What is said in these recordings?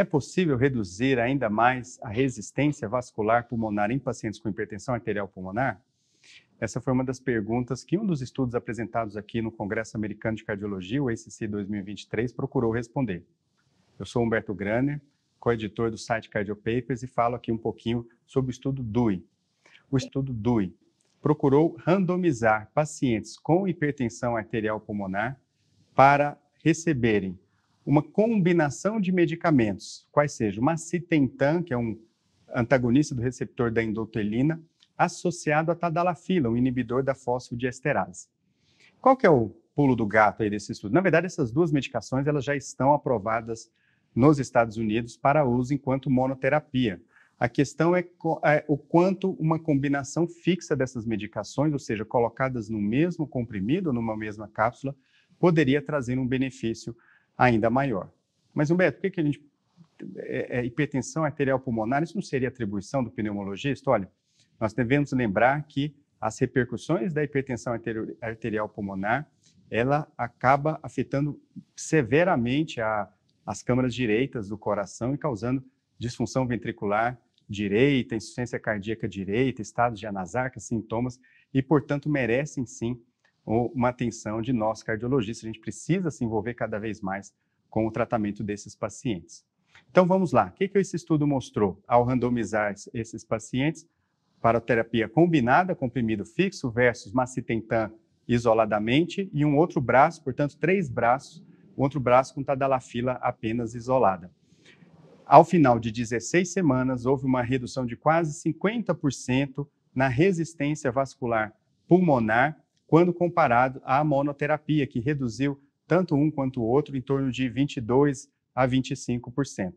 É possível reduzir ainda mais a resistência vascular pulmonar em pacientes com hipertensão arterial pulmonar? Essa foi uma das perguntas que um dos estudos apresentados aqui no Congresso Americano de Cardiologia, o ACC 2023, procurou responder. Eu sou Humberto Graner, co-editor do site Cardiopapers, e falo aqui um pouquinho sobre o estudo DUI. O estudo DUI procurou randomizar pacientes com hipertensão arterial pulmonar para receberem uma combinação de medicamentos, quais sejam macitentan, que é um antagonista do receptor da endotelina, associado a tadalafila, um inibidor da fosfodiesterase. Qual que é o pulo do gato aí desse estudo? Na verdade, essas duas medicações elas já estão aprovadas nos Estados Unidos para uso enquanto monoterapia. A questão é, é o quanto uma combinação fixa dessas medicações, ou seja, colocadas no mesmo comprimido, numa mesma cápsula, poderia trazer um benefício ainda maior. Mas, Humberto, por que, que a gente. É, é, hipertensão arterial pulmonar, isso não seria atribuição do pneumologista? Olha, nós devemos lembrar que as repercussões da hipertensão arterial pulmonar, ela acaba afetando severamente a, as câmaras direitas do coração e causando disfunção ventricular direita, insuficiência cardíaca direita, estados de anasarca, sintomas, e, portanto, merecem sim uma atenção de nós cardiologistas. A gente precisa se envolver cada vez mais com o tratamento desses pacientes. Então vamos lá, o que, que esse estudo mostrou ao randomizar esses pacientes para terapia combinada, comprimido fixo versus macitentan isoladamente e um outro braço, portanto três braços, outro braço com tadalafila apenas isolada. Ao final de 16 semanas, houve uma redução de quase 50% na resistência vascular pulmonar quando comparado à monoterapia, que reduziu tanto um quanto o outro em torno de 22 a 25%.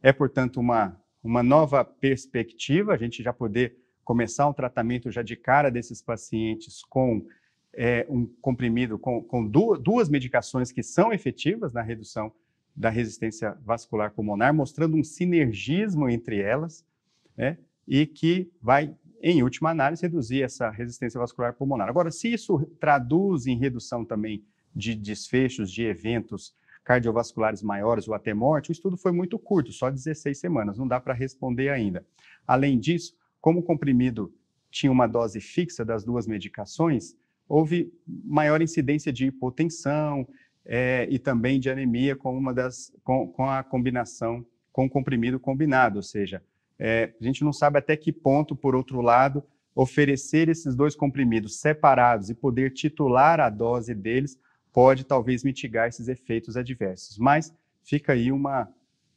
É, portanto, uma, uma nova perspectiva, a gente já poder começar um tratamento já de cara desses pacientes com é, um comprimido, com, com duas, duas medicações que são efetivas na redução da resistência vascular pulmonar, mostrando um sinergismo entre elas, né, e que vai em última análise, reduzir essa resistência vascular pulmonar. Agora, se isso traduz em redução também de desfechos de eventos cardiovasculares maiores ou até morte, o estudo foi muito curto, só 16 semanas, não dá para responder ainda. Além disso, como o comprimido tinha uma dose fixa das duas medicações, houve maior incidência de hipotensão é, e também de anemia com, uma das, com, com a combinação, com o comprimido combinado, ou seja, é, a gente não sabe até que ponto, por outro lado, oferecer esses dois comprimidos separados e poder titular a dose deles pode talvez mitigar esses efeitos adversos. Mas fica aí uma,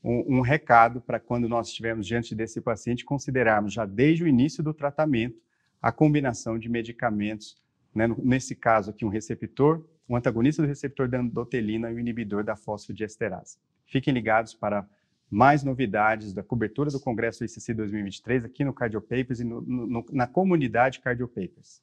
um, um recado para quando nós estivermos diante desse paciente, considerarmos já desde o início do tratamento a combinação de medicamentos, né, nesse caso aqui um receptor, um antagonista do receptor da endotelina e o um inibidor da fosfodiesterase. Fiquem ligados para mais novidades da cobertura do Congresso do ICC 2023 aqui no Cardiopapers e no, no, na comunidade Cardiopapers.